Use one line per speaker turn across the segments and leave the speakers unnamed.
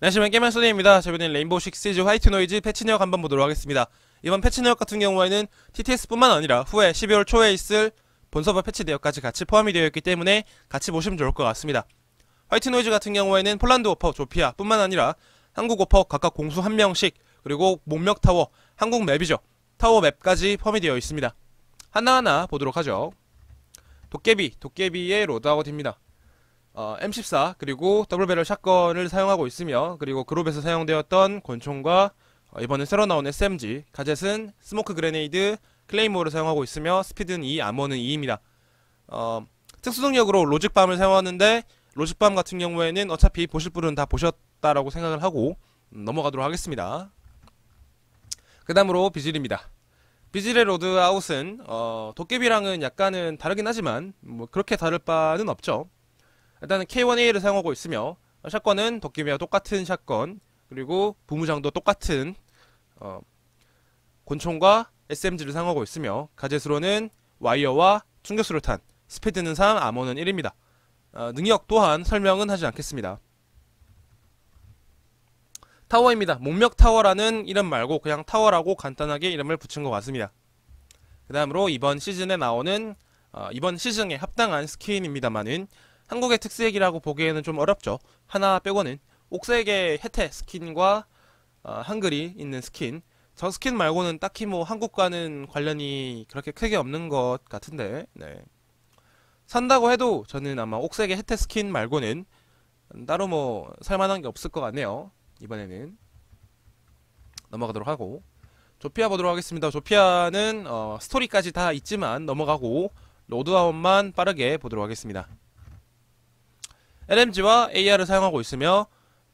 안녕하십니까 게임한소리입니다 저번엔 레인보우 식시즈 화이트 노이즈 패치 내역 한번 보도록 하겠습니다 이번 패치 내역 같은 경우에는 TTS뿐만 아니라 후에 12월 초에 있을 본서버 패치 내역까지 같이 포함이 되어 있기 때문에 같이 보시면 좋을 것 같습니다 화이트 노이즈 같은 경우에는 폴란드 오퍼 조피아 뿐만 아니라 한국 오퍼 각각 공수 한명씩 그리고 목력 타워 한국 맵이죠 타워 맵까지 포함이 되어 있습니다 하나하나 보도록 하죠 도깨비, 도깨비의 로드아웃입니다. 어, M14 그리고 더블베럴 샷건을 사용하고 있으며 그리고 그룹에서 사용되었던 권총과 어, 이번에 새로 나온 SMG 가젯은 스모크 그레네이드 클레이모를 어 사용하고 있으며 스피드는 2, 암머는 2입니다. 어, 특수능력으로 로직밤을 사용하는데 로직밤 같은 경우에는 어차피 보실 분은 다 보셨다라고 생각을 하고 음, 넘어가도록 하겠습니다. 그 다음으로 비질입니다. 비질의 로드 아웃은 어, 도깨비랑은 약간은 다르긴 하지만 뭐 그렇게 다를 바는 없죠. 일단은 K1A를 사용하고 있으며 샷건은 도끼미와 똑같은 샷건 그리고 부무장도 똑같은 어, 권총과 SMG를 사용하고 있으며 가젯으로는 와이어와 충격수류탄 스피드는 3, 암호는 1입니다. 어, 능력 또한 설명은 하지 않겠습니다. 타워입니다. 목멱 타워라는 이름 말고 그냥 타워라고 간단하게 이름을 붙인 것 같습니다. 그 다음으로 이번 시즌에 나오는 어, 이번 시즌에 합당한 스킨입니다만은 한국의 특색이라고 보기에는 좀 어렵죠. 하나 빼고는 옥색의 혜택 스킨과 어, 한글이 있는 스킨 저 스킨 말고는 딱히 뭐 한국과는 관련이 그렇게 크게 없는 것 같은데 네. 산다고 해도 저는 아마 옥색의 혜택 스킨 말고는 따로 뭐 살만한 게 없을 것 같네요 이번에는 넘어가도록 하고 조피아 보도록 하겠습니다 조피아는 어, 스토리까지 다 있지만 넘어가고 로드아웃만 빠르게 보도록 하겠습니다 LMG와 AR을 사용하고 있으며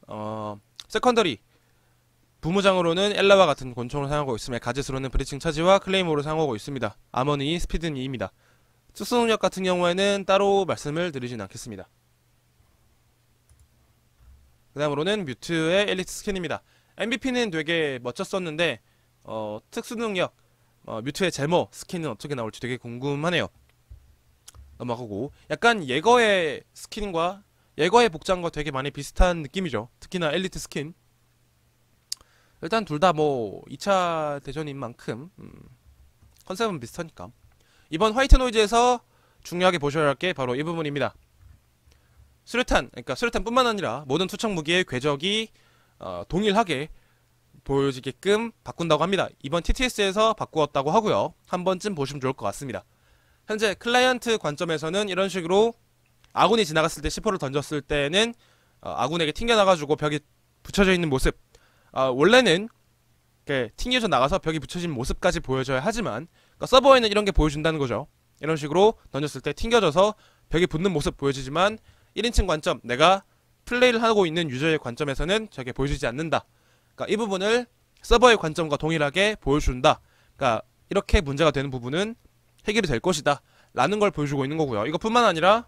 어, 세컨더리 부무장으로는 엘라와 같은 권총을 사용하고 있으며 가젯으로는 브리칭 차지와 클레이모를 사용하고 있습니다. 아머니 스피드는 2입니다. 특수 능력 같은 경우에는 따로 말씀을 드리진 않겠습니다. 그 다음으로는 뮤트의 엘리트 스킨입니다. MVP는 되게 멋졌었는데 어, 특수 능력 어, 뮤트의 제모 스킨은 어떻게 나올지 되게 궁금하네요. 넘어가고 약간 예거의 스킨과 예거의 복장과 되게 많이 비슷한 느낌이죠. 특히나 엘리트 스킨. 일단 둘 다 뭐 2차 대전인 만큼 음, 컨셉은 비슷하니까. 이번 화이트 노이즈에서 중요하게 보셔야 할 게 바로 이 부분입니다. 수류탄, 그러니까 수류탄뿐만 아니라 모든 투척 무기의 궤적이 어, 동일하게 보여지게끔 바꾼다고 합니다. 이번 TTS에서 바꾸었다고 하고요. 한 번쯤 보시면 좋을 것 같습니다. 현재 클라이언트 관점에서는 이런 식으로 아군이 지나갔을 때 C4를 던졌을 때는 어, 아군에게 튕겨나가지고 벽에 붙여져 있는 모습 어, 원래는 이렇게 튕겨져 나가서 벽에 붙여진 모습까지 보여줘야 하지만 그러니까 서버에는 이런 게 보여준다는 거죠 이런 식으로 던졌을 때 튕겨져서 벽에 붙는 모습 보여지지만 1인칭 관점 내가 플레이를 하고 있는 유저의 관점에서는 저게 보여지지 않는다 그러니까 이 부분을 서버의 관점과 동일하게 보여준다 그러니까 이렇게 문제가 되는 부분은 해결이 될 것이다 라는 걸 보여주고 있는 거고요 이것뿐만 아니라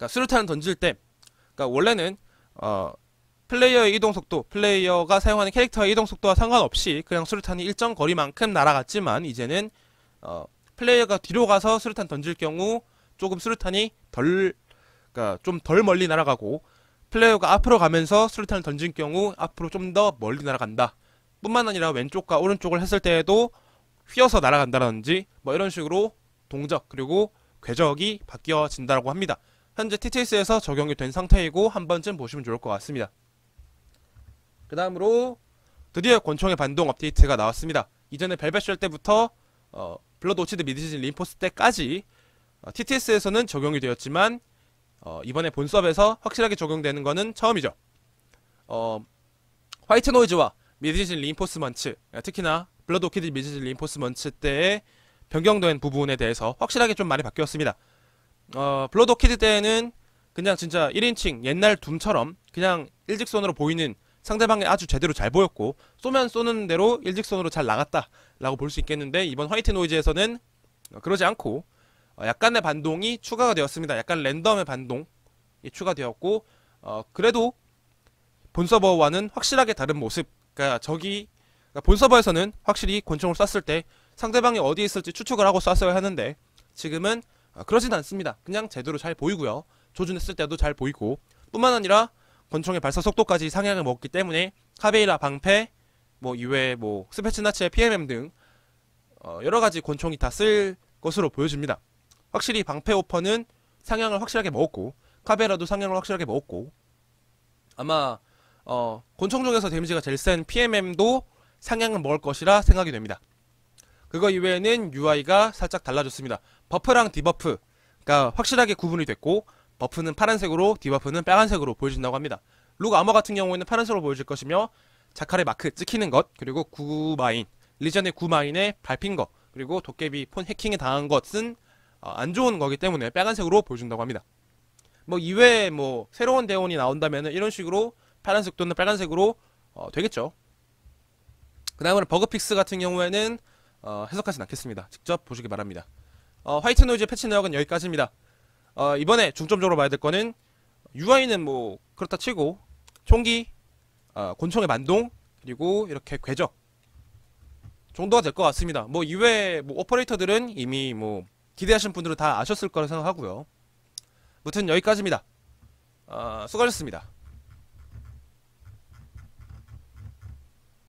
그러니까 수류탄을 던질 때 그러니까 원래는 어 플레이어의 이동 속도, 플레이어가 사용하는 캐릭터의 이동 속도와 상관없이 그냥 수류탄이 일정 거리만큼 날아갔지만 이제는 어, 플레이어가 뒤로 가서 수류탄 던질 경우 조금 수류탄이 덜 그러니까 좀 덜 멀리 날아가고 플레이어가 앞으로 가면서 수류탄을 던진 경우 앞으로 좀 더 멀리 날아간다. 뿐만 아니라 왼쪽과 오른쪽을 했을 때에도 휘어서 날아간다라든지 뭐 이런 식으로 동적 그리고 궤적이 바뀌어진다고 합니다. 현재 TTS에서 적용이 된 상태이고 한 번쯤 보시면 좋을 것 같습니다. 그 다음으로 드디어 권총의 반동 업데이트가 나왔습니다. 이전에 벨벳 쉘 때부터 어, 블러드 오치드 미드시즌 림포스 때까지 어, TTS에서는 적용이 되었지만 어, 이번에 본 수업에서 확실하게 적용되는 것은 처음이죠. 어, 화이트 노이즈와 미드시즌 림포스먼츠 예, 특히나 블러드 오키드 미드시즌 림포스먼츠 때에 변경된 부분에 대해서 확실하게 좀 많이 바뀌었습니다. 어, 블러드 키드 때는 그냥 진짜 1인칭 옛날 둠처럼 그냥 일직선으로 보이는 상대방이 아주 제대로 잘 보였고 쏘면 쏘는 대로 일직선으로 잘 나갔다라고 볼 수 있겠는데 이번 화이트 노이즈에서는 어, 그러지 않고 어, 약간의 반동이 추가가 되었습니다. 약간 랜덤의 반동이 추가되었고 어, 그래도 본 서버와는 확실하게 다른 모습 그니까 적이 그러니까 본 서버에서는 확실히 권총을 쐈을 때 상대방이 어디에 있을지 추측을 하고 쐈어야 하는데 지금은 아, 그러진 않습니다. 그냥 제대로 잘 보이고요. 조준했을 때도 잘 보이고 뿐만 아니라 권총의 발사 속도까지 상향을 먹기 때문에 카베이라 방패 뭐 이외에 뭐 스페츠나츠의 PMM 등어 여러 가지 권총이 다 쓸 것으로 보여집니다. 확실히 방패 오퍼는 상향을 확실하게 먹었고 카베라도 상향을 확실하게 먹었고 아마 어 권총 중에서 데미지가 제일 센 PMM도 상향을 먹을 것이라 생각이 됩니다. 그거 이외에는 UI가 살짝 달라졌습니다. 버프랑 디버프 그 확실하게 구분이 됐고 버프는 파란색으로 디버프는 빨간색으로 보여진다고 합니다. 룩 아머 같은 경우에는 파란색으로 보여질 것이며 자칼의 마크 찍히는 것 그리고 구마인 리전의 구마인에 밟힌 것 그리고 도깨비 폰 해킹에 당한 것은 어, 안 좋은 거기 때문에 빨간색으로 보여준다고 합니다. 뭐 이외에 뭐 새로운 대원이 나온다면 이런 식으로 파란색 또는 빨간색으로 어 되겠죠. 그 다음으로 버그픽스 같은 경우에는 어 해석하진 않겠습니다. 직접 보시기 바랍니다. 어, 화이트 노이즈 패치 내역은 여기까지입니다. 어, 이번에 중점적으로 봐야 될 거는 UI는 뭐 그렇다 치고 총기, 어, 곤충의 만동, 그리고 이렇게 궤적 정도가 될 것 같습니다. 뭐이외뭐 오퍼레이터들은 이미 뭐 기대하신 분들은 다 아셨을 거라 생각하고요. 무튼 여기까지입니다. 어, 수고하셨습니다.